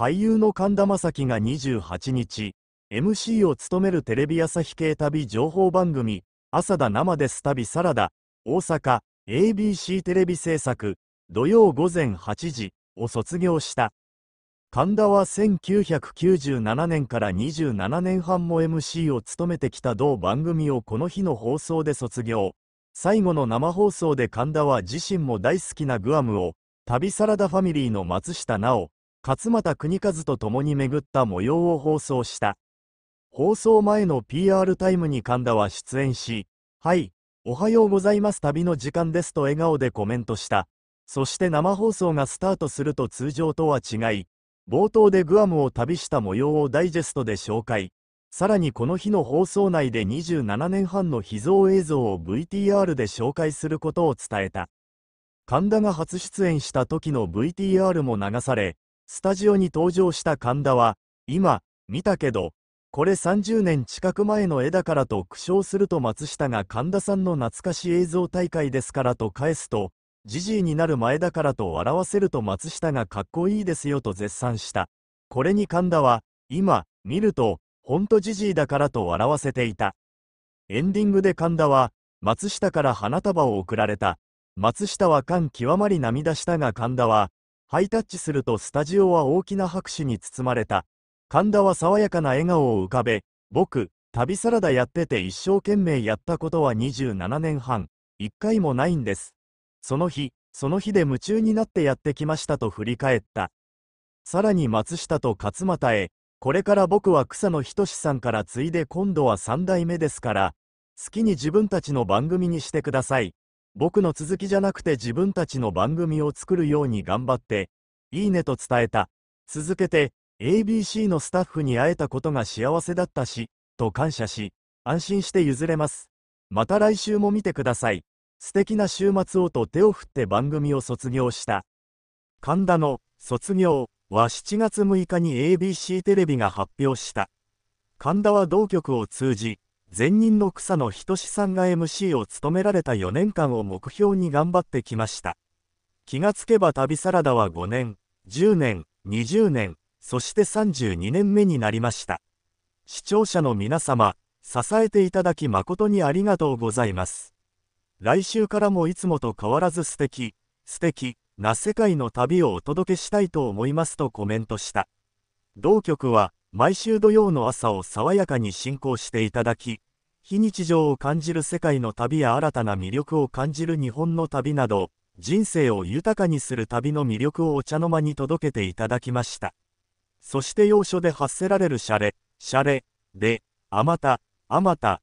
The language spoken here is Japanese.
俳優の神田正輝が28日、MC を務めるテレビ朝日系旅情報番組、朝だ生です旅サラダ、大阪、ABC テレビ制作、土曜午前8時を卒業した。神田は1997年から27年半も MC を務めてきた同番組をこの日の放送で卒業。最後の生放送で神田は自身も大好きなグアムを、旅サラダファミリーの松下奈緒、勝俣国和と共に巡った模様を放送した。放送前の PR タイムに神田は出演し、はい、おはようございます旅の時間ですと笑顔でコメントした。そして生放送がスタートすると通常とは違い、冒頭でグアムを旅した模様をダイジェストで紹介。さらにこの日の放送内で27年半の秘蔵映像を VTR で紹介することを伝えた。神田が初出演した時の VTR も流され、スタジオに登場した神田は、今、見たけど、これ30年近く前の絵だからと苦笑すると松下が神田さんの懐かし映像大会ですからと返すと、ジジイになる前だからと笑わせると松下がかっこいいですよと絶賛した。これに神田は、今、見ると、ほんとジジイだからと笑わせていた。エンディングで神田は、松下から花束を贈られた。松下は感極まり涙したが神田は、ハイタッチするとスタジオは大きな拍手に包まれた。神田は爽やかな笑顔を浮かべ、僕、旅サラダやってて一生懸命やったことは27年半、一回もないんです。その日、その日で夢中になってやってきましたと振り返った。さらに松下と勝俣へ、これから僕は草野仁さんから継いで今度は三代目ですから、好きに自分たちの番組にしてください。僕の続きじゃなくて自分たちの番組を作るように頑張って、いいねと伝えた。続けて、ABC のスタッフに会えたことが幸せだったし、と感謝し、安心して譲れます。また来週も見てください。素敵な週末をと手を振って番組を卒業した。神田の卒業は7月6日に ABC テレビが発表した。神田は同局を通じ、前任の草野仁さんが MC を務められた4年間を目標に頑張ってきました気がつけば旅サラダは5年10年20年そして32年目になりました視聴者の皆様支えていただき誠にありがとうございます来週からもいつもと変わらず素敵素敵な世界の旅をお届けしたいと思いますとコメントした同局は毎週土曜の朝を爽やかに進行していただき、非日常を感じる世界の旅や新たな魅力を感じる日本の旅など、人生を豊かにする旅の魅力をお茶の間に届けていただきました。そして要所で発せられるシャレ、シャレ、で、あまた、あまた、